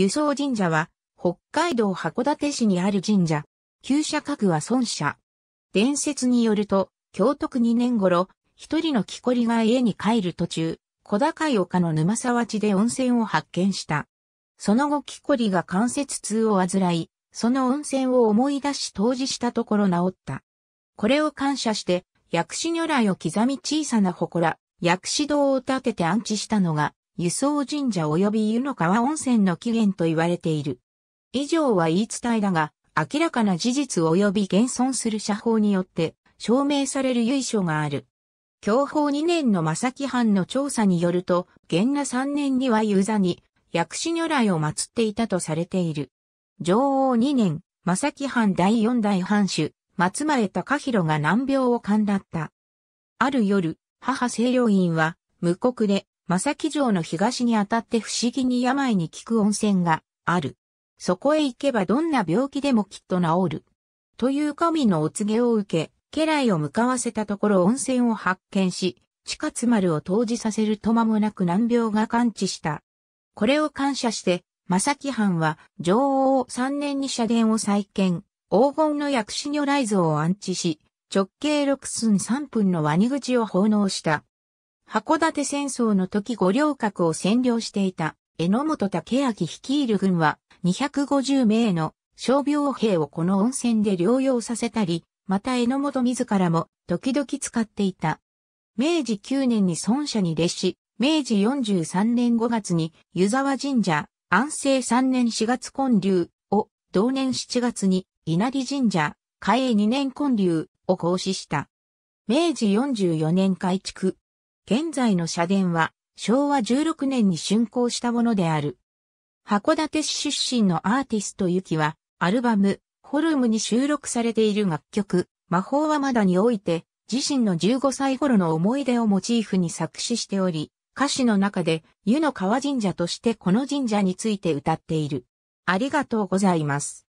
輸送神社は、北海道函館市にある神社。旧社格は孫社。伝説によると、京都区2年頃、一人の木こりが家に帰る途中、小高い丘の沼沢地で温泉を発見した。その後木こりが関節痛を患い、その温泉を思い出し当時したところ治った。これを感謝して、薬師如来を刻み小さな祠、薬師堂を建てて安置したのが、輸送神社及び湯の川温泉の起源と言われている。以上は言い伝えだが、明らかな事実及び現存する社法によって証明される由緒がある。享保2年の正木藩の調査によると、元那3年には遊座に薬師如来を祀っていたとされている。上王2年、正木藩第4代藩主、松前隆弘が難病を患った。ある夜、母清涼院は、無国で正木城の東にあたって不思議に病に効く温泉がある。そこへ行けばどんな病気でもきっと治る。という神のお告げを受け、家来を向かわせたところ温泉を発見し、地下津丸を投じさせると間もなく難病が感知した。これを感謝して、正木藩は女王を3年に社殿を再建、黄金の薬師如来像を安置し、直径六寸三分のワニ口を奉納した。函館戦争の時五稜郭を占領していた榎本武明率いる軍は250名の傷病兵をこの温泉で療養させたり、また榎本自らも時々使っていた。明治9年に孫社に列し、明治43年5月に湯沢神社、安政3年4月建立を、同年7月に稲荷神社、嘉永2年建立を行使した。明治44年改築、現在の社殿は昭和16年に竣工したものである。函館市出身のアーティストゆきは、アルバム、ホルムに収録されている楽曲、魔法はまだにおいて、自身の15歳頃の思い出をモチーフに作詞しており、歌詞の中で、湯の川神社としてこの神社について歌っている。ありがとうございます。